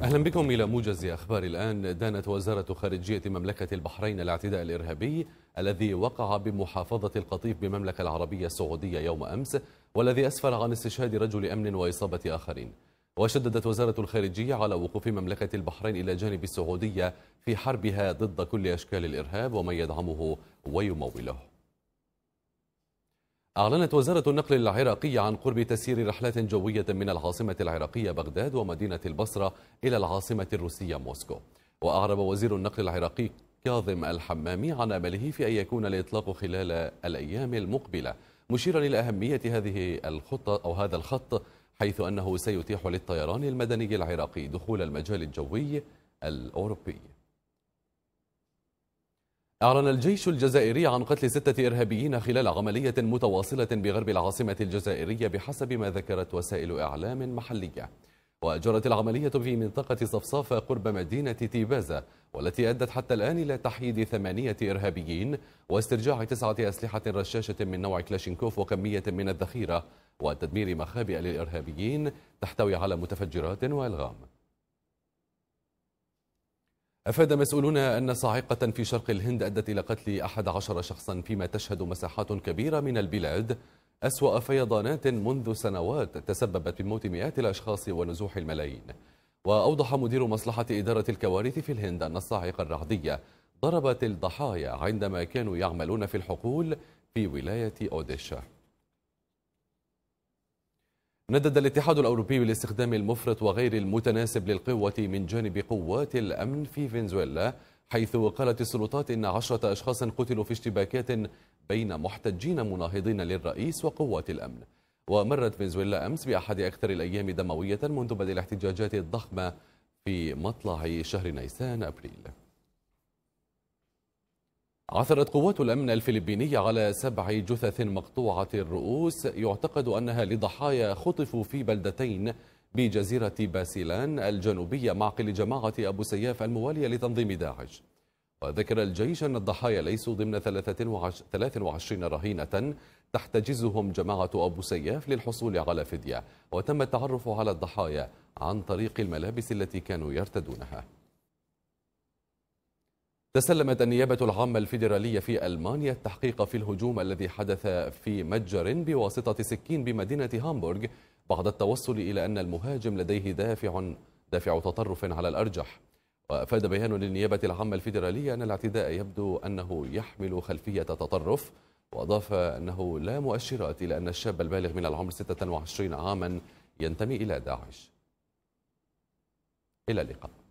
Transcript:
أهلا بكم إلى موجز أخبار الآن دانت وزارة خارجية مملكة البحرين الاعتداء الإرهابي الذي وقع بمحافظة القطيف بمملكة العربية السعودية يوم أمس والذي أسفر عن استشهاد رجل أمن وإصابة آخرين وشددت وزارة الخارجية على وقوف مملكة البحرين إلى جانب السعودية في حربها ضد كل أشكال الإرهاب ومن يدعمه ويموله أعلنت وزارة النقل العراقية عن قرب تسيير رحلات جوية من العاصمة العراقية بغداد ومدينة البصرة إلى العاصمة الروسية موسكو وأعرب وزير النقل العراقي كاظم الحمامي عن أمله في أن يكون الإطلاق خلال الأيام المقبلة مشيرا إلى أهمية هذه الخطة أو هذا الخط حيث أنه سيتيح للطيران المدني العراقي دخول المجال الجوي الأوروبي أعلن الجيش الجزائري عن قتل ستة إرهابيين خلال عملية متواصلة بغرب العاصمة الجزائرية بحسب ما ذكرت وسائل إعلام محلية وجرت العملية في منطقة صفصافة قرب مدينة تيبازا والتي أدت حتى الآن إلى تحييد ثمانية إرهابيين واسترجاع تسعة أسلحة رشاشة من نوع كلاشينكوف وكمية من الذخيرة وتدمير مخابئ للإرهابيين تحتوي على متفجرات وألغام أفاد مسؤولون أن صاعقة في شرق الهند أدت إلى قتل 11 شخصا فيما تشهد مساحات كبيرة من البلاد أسوأ فيضانات منذ سنوات تسببت بموت مئات الأشخاص ونزوح الملايين وأوضح مدير مصلحة إدارة الكوارث في الهند أن الصاعقة الرعدية ضربت الضحايا عندما كانوا يعملون في الحقول في ولاية أوديشا ندد الاتحاد الأوروبي بالاستخدام المفرط وغير المتناسب للقوة من جانب قوات الأمن في فنزويلا حيث قالت السلطات إن عشرة أشخاص قتلوا في اشتباكات بين محتجين مناهضين للرئيس وقوات الأمن ومرت فنزويلا أمس بأحد أكثر الأيام دموية منذ بدء الاحتجاجات الضخمة في مطلع شهر نيسان أبريل عثرت قوات الأمن الفلبينية على سبع جثث مقطوعة الرؤوس يعتقد أنها لضحايا خطفوا في بلدتين بجزيرة باسيلان الجنوبية معقل جماعة أبو سياف الموالية لتنظيم داعش وذكر الجيش أن الضحايا ليسوا ضمن 23 رهينة تحتجزهم جماعة أبو سياف للحصول على فدية وتم التعرف على الضحايا عن طريق الملابس التي كانوا يرتدونها تسلمت النيابة العامة الفيدرالية في ألمانيا التحقيق في الهجوم الذي حدث في متجر بواسطة سكين بمدينة هامبورغ بعد التوصل إلى أن المهاجم لديه دافع دافع تطرف على الأرجح وأفاد بيان للنيابة العامة الفيدرالية أن الاعتداء يبدو أنه يحمل خلفية تطرف وأضاف أنه لا مؤشرات إلى أن الشاب البالغ من العمر 26 عاما ينتمي إلى داعش إلى اللقاء